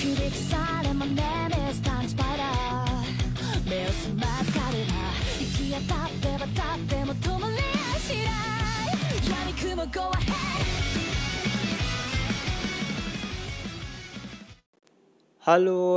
Halo,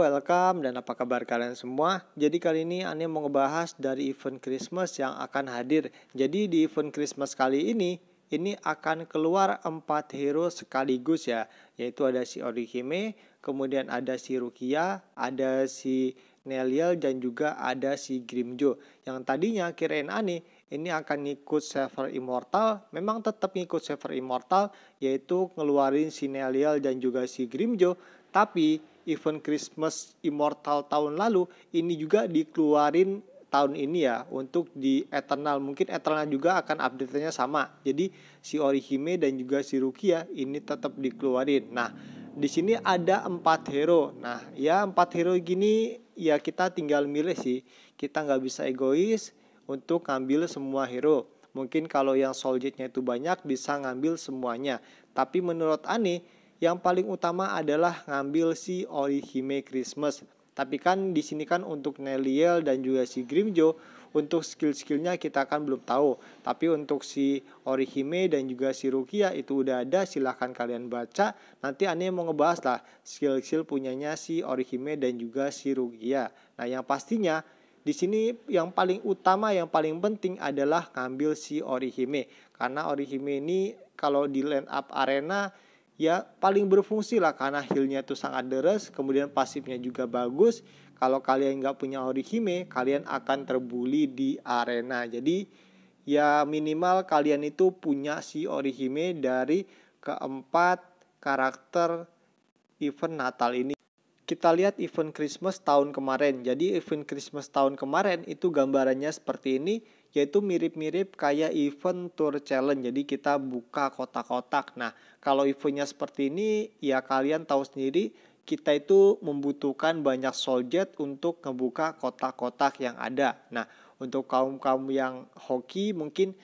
welcome dan apa kabar kalian semua? Jadi kali ini Ane mau ngebahas dari event Christmas yang akan hadir. Jadi di event Christmas kali ini ini akan keluar empat hero sekaligus ya, yaitu ada si Orihime, kemudian ada si Rukia, ada si Neliel dan juga ada si Grimjo. Yang tadinya kirain aneh, ini akan ngikut server Immortal, memang tetap ngikut server Immortal, yaitu ngeluarin si Neliel dan juga si Grimjo, tapi event Christmas Immortal tahun lalu ini juga dikeluarin tahun ini ya untuk di Eternal mungkin Eternal juga akan update-nya sama jadi si Orihime dan juga si Rukia ini tetap dikeluarin nah di sini ada empat hero nah ya empat hero gini ya kita tinggal milih sih kita nggak bisa egois untuk ngambil semua hero mungkin kalau yang soljetnya itu banyak bisa ngambil semuanya tapi menurut Ani yang paling utama adalah ngambil si Orihime Christmas tapi kan di sini kan untuk Neliel dan juga si Grimjo untuk skill-skillnya kita kan belum tahu. Tapi untuk si Orihime dan juga si Rukia itu udah ada, silahkan kalian baca. Nanti Ane mau ngebahas lah skill-skill punyanya si Orihime dan juga si Rukia. Nah yang pastinya di sini yang paling utama yang paling penting adalah ngambil si Orihime karena Orihime ini kalau di Land up arena ya paling berfungsi lah karena healnya itu sangat deres kemudian pasifnya juga bagus kalau kalian nggak punya Orihime kalian akan terbuli di arena jadi ya minimal kalian itu punya si Orihime dari keempat karakter event Natal ini kita lihat event Christmas tahun kemarin jadi event Christmas tahun kemarin itu gambarannya seperti ini yaitu mirip-mirip kayak event tour challenge. Jadi kita buka kotak-kotak. Nah, kalau eventnya seperti ini ya kalian tahu sendiri kita itu membutuhkan banyak soljet untuk ngebuka kotak-kotak yang ada. Nah, untuk kaum-kaum yang hoki mungkin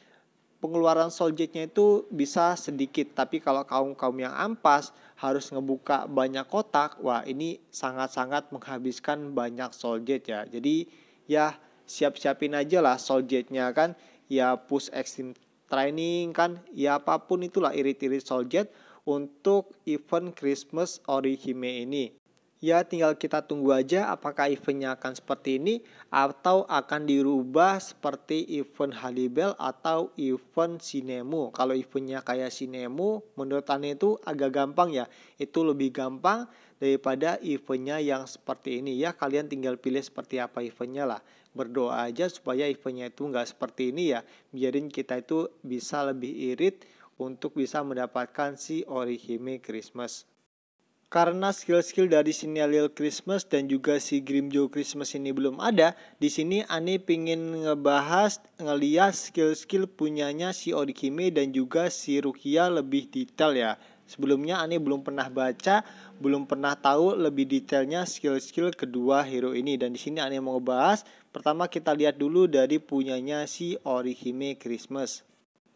pengeluaran soljetnya itu bisa sedikit tapi kalau kaum kaum yang ampas harus ngebuka banyak kotak wah ini sangat sangat menghabiskan banyak soljet ya jadi ya siap-siapin aja lah soljetnya kan ya push extreme training kan ya apapun itulah irit-irit soljet untuk event Christmas Orihime ini ya tinggal kita tunggu aja apakah eventnya akan seperti ini atau akan dirubah seperti event Halibel atau event Sinemu. Kalau eventnya kayak Sinemu menurut Ane itu agak gampang ya. Itu lebih gampang daripada eventnya yang seperti ini ya kalian tinggal pilih seperti apa eventnya lah berdoa aja supaya eventnya itu enggak seperti ini ya biarin kita itu bisa lebih irit untuk bisa mendapatkan si orihime Christmas karena skill-skill dari sini Christmas dan juga si Grimjo Christmas ini belum ada, di sini Ani pingin ngebahas ngeliat skill-skill punyanya si Orihime dan juga si Rukia lebih detail ya. Sebelumnya Ani belum pernah baca, belum pernah tahu lebih detailnya skill-skill kedua hero ini dan di sini Ani mau ngebahas. Pertama kita lihat dulu dari punyanya si Orihime Christmas.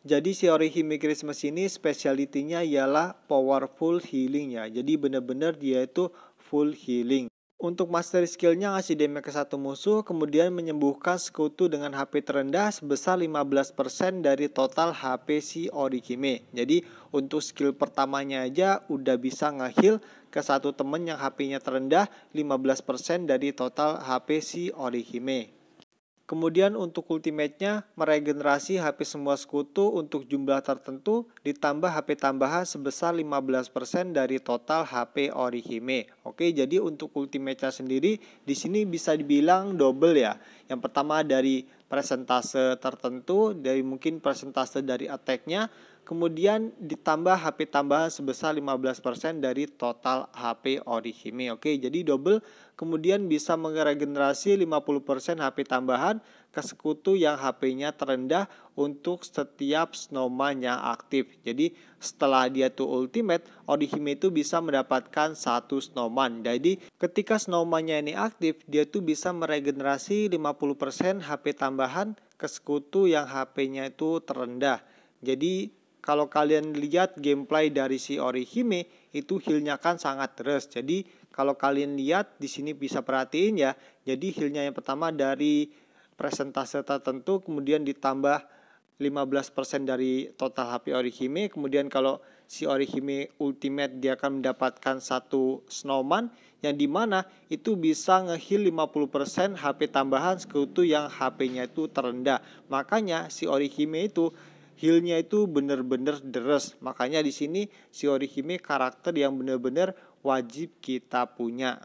Jadi si Orihime Christmas ini spesialitinya ialah powerful healing ya. Jadi benar-benar dia itu full healing untuk mastery skillnya ngasih damage ke satu musuh, kemudian menyembuhkan sekutu dengan HP terendah sebesar 15% dari total HP si Orikime. Jadi untuk skill pertamanya aja udah bisa ngehil ke satu temen yang HP-nya terendah 15% dari total HP si Orikime. Kemudian untuk ultimate-nya meregenerasi HP semua sekutu untuk jumlah tertentu ditambah HP tambahan sebesar 15% dari total HP Orihime. Oke, jadi untuk ultimate-nya sendiri di sini bisa dibilang double ya. Yang pertama dari presentase tertentu, dari mungkin presentase dari attack-nya Kemudian ditambah HP tambahan sebesar 15% dari total HP Orihime. Oke, jadi double kemudian bisa meregenerasi 50% HP tambahan ke sekutu yang HP-nya terendah untuk setiap snowman yang aktif. Jadi setelah dia tuh ultimate, Orihime itu bisa mendapatkan satu snowman. Jadi ketika snowman-nya ini aktif, dia tuh bisa meregenerasi 50% HP tambahan ke sekutu yang HP-nya itu terendah. Jadi kalau kalian lihat gameplay dari si Orihime itu healnya kan sangat terus. Jadi kalau kalian lihat di sini bisa perhatiin ya. Jadi healnya yang pertama dari presentase tertentu kemudian ditambah 15% dari total HP Orihime. Kemudian kalau si Orihime Ultimate dia akan mendapatkan satu snowman yang dimana itu bisa ngehil 50% HP tambahan sekutu yang HP-nya itu terendah. Makanya si Orihime itu Heelnya itu bener-bener deres. Makanya di sini si Orihime karakter yang bener-bener wajib kita punya.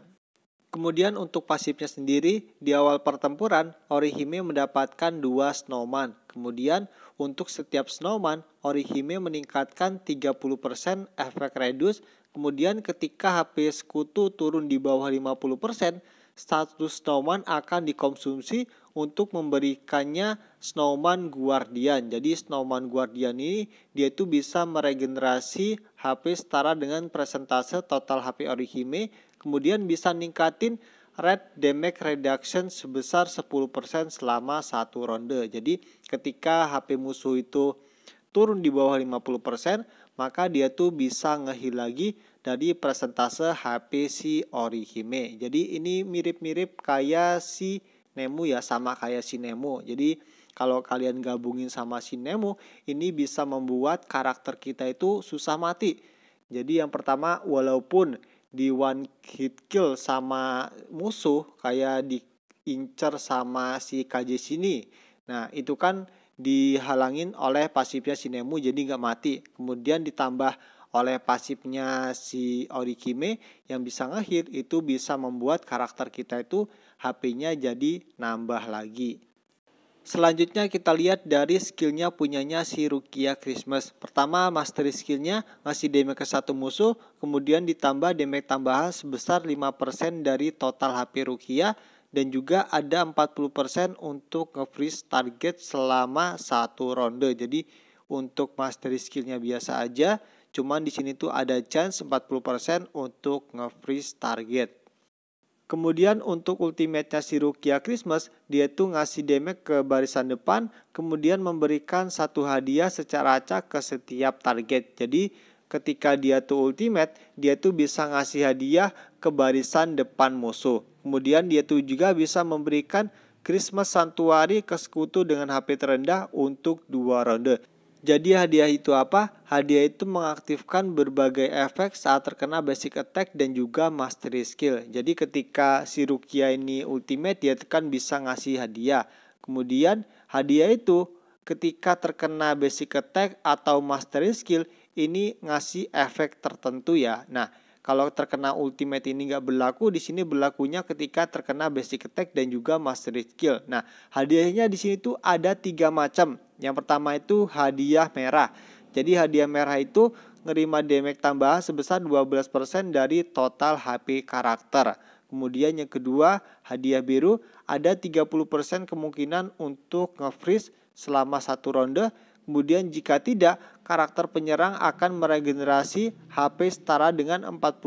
Kemudian untuk pasifnya sendiri, di awal pertempuran, Orihime mendapatkan dua snowman. Kemudian untuk setiap snowman, Orihime meningkatkan 30% efek reduce. Kemudian ketika HP sekutu turun di bawah 50%, status snowman akan dikonsumsi untuk memberikannya snowman guardian. Jadi snowman guardian ini dia itu bisa meregenerasi HP setara dengan presentase total HP Orihime, kemudian bisa ningkatin red damage reduction sebesar 10% selama satu ronde. Jadi ketika HP musuh itu turun di bawah 50%, maka dia tuh bisa ngehil lagi dari presentase HP si Orihime. Jadi ini mirip-mirip kayak si Nemu ya, sama kayak si Nemo. Jadi kalau kalian gabungin sama si Nemo, ini bisa membuat karakter kita itu susah mati. Jadi yang pertama, walaupun di one hit kill sama musuh kayak diincer sama si KJ sini. Nah, itu kan dihalangin oleh pasifnya Sinemu jadi nggak mati. Kemudian ditambah oleh pasifnya si Orikime yang bisa ngehit itu bisa membuat karakter kita itu HP-nya jadi nambah lagi. Selanjutnya kita lihat dari skillnya punyanya si Rukia Christmas. Pertama mastery skillnya ngasih damage ke satu musuh, kemudian ditambah damage tambahan sebesar 5% dari total HP Rukia dan juga ada 40% untuk nge-freeze target selama satu ronde. Jadi untuk mastery skillnya biasa aja, cuman di sini tuh ada chance 40% untuk nge-freeze target. Kemudian untuk ultimate-nya si Rukia Christmas, dia tuh ngasih damage ke barisan depan, kemudian memberikan satu hadiah secara acak ke setiap target. Jadi ketika dia tuh ultimate, dia tuh bisa ngasih hadiah ke barisan depan musuh. Kemudian dia tuh juga bisa memberikan Christmas Santuari ke sekutu dengan HP terendah untuk dua ronde. Jadi hadiah itu apa? Hadiah itu mengaktifkan berbagai efek saat terkena basic attack dan juga mastery skill. Jadi ketika si Rukia ini ultimate dia kan bisa ngasih hadiah. Kemudian hadiah itu ketika terkena basic attack atau mastery skill ini ngasih efek tertentu ya. Nah, kalau terkena ultimate ini nggak berlaku, di sini berlakunya ketika terkena basic attack dan juga mastery skill. Nah, hadiahnya di sini tuh ada tiga macam. Yang pertama itu hadiah merah. Jadi hadiah merah itu nerima damage tambahan sebesar 12% dari total HP karakter. Kemudian yang kedua, hadiah biru ada 30% kemungkinan untuk nge-freeze selama satu ronde Kemudian jika tidak, karakter penyerang akan meregenerasi HP setara dengan 40%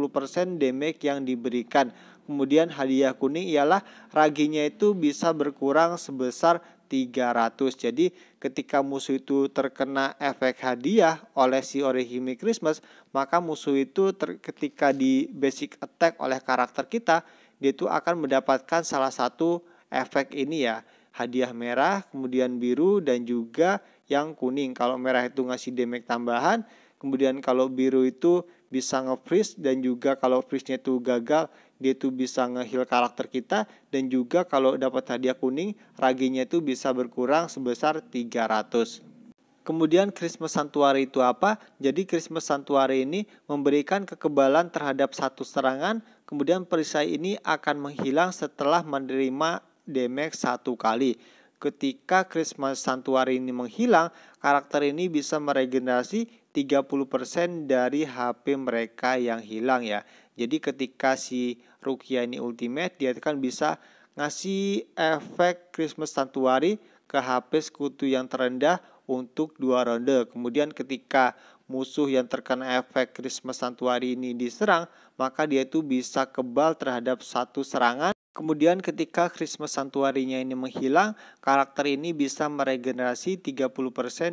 damage yang diberikan. Kemudian hadiah kuning ialah raginya itu bisa berkurang sebesar 300. Jadi ketika musuh itu terkena efek hadiah oleh si Orihime Christmas, maka musuh itu ketika di basic attack oleh karakter kita, dia itu akan mendapatkan salah satu efek ini ya. Hadiah merah, kemudian biru, dan juga yang kuning. Kalau merah itu ngasih damage tambahan, kemudian kalau biru itu bisa nge-freeze dan juga kalau freeze-nya itu gagal, dia itu bisa nge karakter kita dan juga kalau dapat hadiah kuning, raginya itu bisa berkurang sebesar 300. Kemudian Christmas Santuari itu apa? Jadi Christmas Santuari ini memberikan kekebalan terhadap satu serangan, kemudian perisai ini akan menghilang setelah menerima damage satu kali. Ketika Christmas Santuary ini menghilang, karakter ini bisa meregenerasi 30% dari HP mereka yang hilang ya. Jadi ketika si Rukia ini ultimate, dia kan bisa ngasih efek Christmas Santuary ke HP sekutu yang terendah untuk dua ronde. Kemudian ketika musuh yang terkena efek Christmas Santuary ini diserang, maka dia itu bisa kebal terhadap satu serangan Kemudian ketika Christmas santuarinya ini menghilang, karakter ini bisa meregenerasi 30%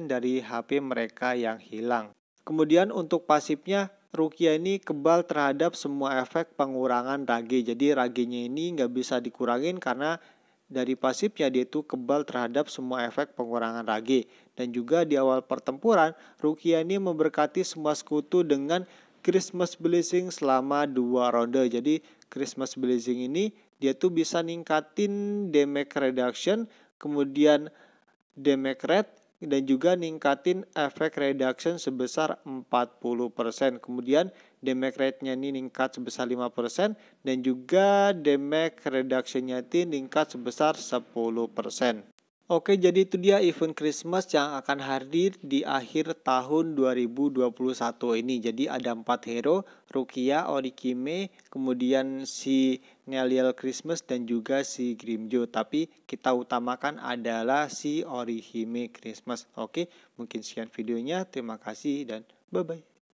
dari HP mereka yang hilang. Kemudian untuk pasifnya, Rukia ini kebal terhadap semua efek pengurangan rage. Jadi ragenya ini nggak bisa dikurangin karena dari pasifnya dia itu kebal terhadap semua efek pengurangan rage. Dan juga di awal pertempuran, Rukia ini memberkati semua sekutu dengan Christmas Blessing selama dua ronde. Jadi Christmas Blessing ini dia tuh bisa ningkatin damage reduction, kemudian damage rate dan juga ningkatin efek reduction sebesar 40%. Kemudian damage rate-nya ini ningkat sebesar 5% dan juga damage reduction-nya ini ningkat sebesar 10%. Oke, jadi itu dia event Christmas yang akan hadir di akhir tahun 2021 ini. Jadi ada empat hero, Rukia, Orikime, kemudian si Nelial Christmas dan juga si Grimjo. Tapi kita utamakan adalah si Orihime Christmas. Oke, mungkin sekian videonya. Terima kasih dan bye-bye.